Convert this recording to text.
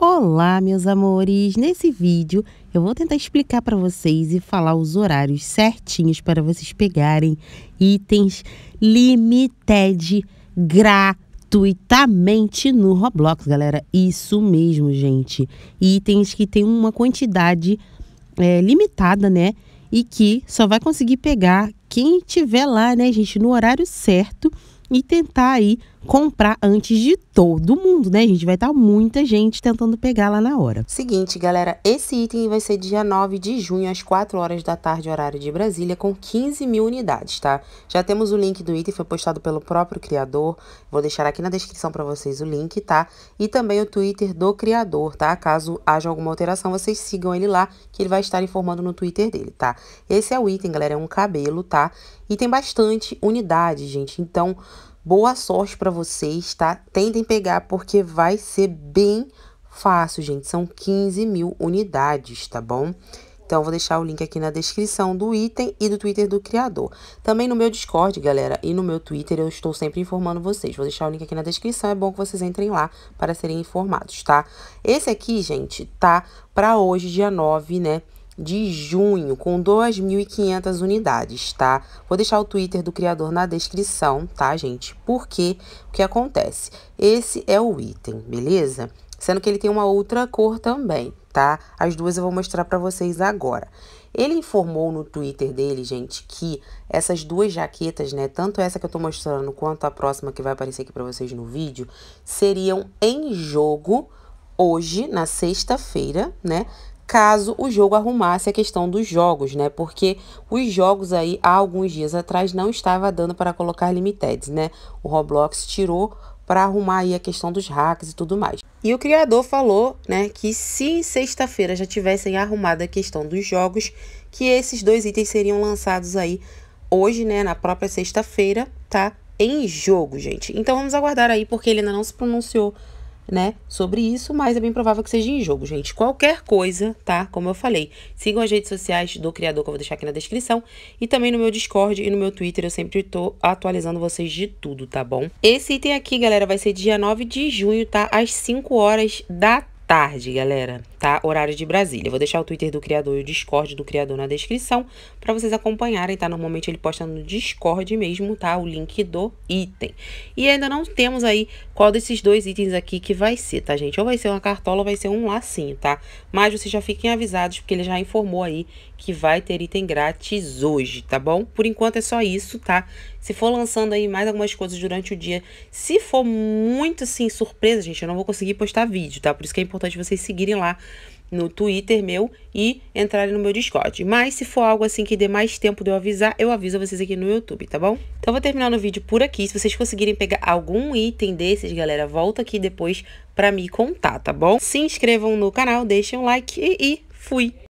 Olá, meus amores! Nesse vídeo eu vou tentar explicar para vocês e falar os horários certinhos para vocês pegarem itens limited gratuitamente no Roblox, galera. Isso mesmo, gente. Itens que tem uma quantidade é, limitada, né? E que só vai conseguir pegar quem tiver lá, né, gente, no horário certo e tentar aí comprar antes de todo mundo, né, gente? Vai estar tá muita gente tentando pegar lá na hora. Seguinte, galera, esse item vai ser dia 9 de junho, às 4 horas da tarde, horário de Brasília, com 15 mil unidades, tá? Já temos o link do item, foi postado pelo próprio criador. Vou deixar aqui na descrição para vocês o link, tá? E também o Twitter do criador, tá? Caso haja alguma alteração, vocês sigam ele lá, que ele vai estar informando no Twitter dele, tá? Esse é o item, galera, é um cabelo, tá? E tem bastante unidade, gente. Então, Boa sorte para vocês, tá? Tentem pegar porque vai ser bem fácil, gente. São 15 mil unidades, tá bom? Então, vou deixar o link aqui na descrição do item e do Twitter do criador. Também no meu Discord, galera, e no meu Twitter eu estou sempre informando vocês. Vou deixar o link aqui na descrição, é bom que vocês entrem lá para serem informados, tá? Esse aqui, gente, tá para hoje, dia 9, né? de junho, com 2.500 unidades, tá? Vou deixar o Twitter do criador na descrição, tá, gente? Porque o que acontece? Esse é o item, beleza? Sendo que ele tem uma outra cor também, tá? As duas eu vou mostrar para vocês agora. Ele informou no Twitter dele, gente, que essas duas jaquetas, né, tanto essa que eu tô mostrando quanto a próxima que vai aparecer aqui para vocês no vídeo, seriam em jogo hoje, na sexta-feira, né, caso o jogo arrumasse a questão dos jogos, né? Porque os jogos aí há alguns dias atrás não estava dando para colocar limiteds, né? O Roblox tirou para arrumar aí a questão dos hacks e tudo mais. E o criador falou, né, que se sexta-feira já tivessem arrumado a questão dos jogos, que esses dois itens seriam lançados aí hoje, né, na própria sexta-feira, tá? Em jogo, gente. Então vamos aguardar aí porque ele ainda não se pronunciou né, sobre isso, mas é bem provável que seja em jogo, gente. Qualquer coisa, tá? Como eu falei, sigam as redes sociais do criador que eu vou deixar aqui na descrição e também no meu Discord e no meu Twitter, eu sempre tô atualizando vocês de tudo, tá bom? Esse item aqui, galera, vai ser dia 9 de junho, tá? Às 5 horas da tarde, galera tá? Horário de Brasília. vou deixar o Twitter do criador e o Discord do criador na descrição para vocês acompanharem, tá? Normalmente ele posta no Discord mesmo, tá? O link do item. E ainda não temos aí qual desses dois itens aqui que vai ser, tá, gente? Ou vai ser uma cartola ou vai ser um lacinho, tá? Mas vocês já fiquem avisados porque ele já informou aí que vai ter item grátis hoje, tá bom? Por enquanto é só isso, tá? Se for lançando aí mais algumas coisas durante o dia, se for muito, assim, surpresa, gente, eu não vou conseguir postar vídeo, tá? Por isso que é importante vocês seguirem lá no Twitter meu e entrarem no meu Discord. Mas se for algo assim que dê mais tempo de eu avisar, eu aviso vocês aqui no YouTube, tá bom? Então vou terminar no vídeo por aqui. Se vocês conseguirem pegar algum item desses, galera, volta aqui depois pra me contar, tá bom? Se inscrevam no canal, deixem um like e, e fui!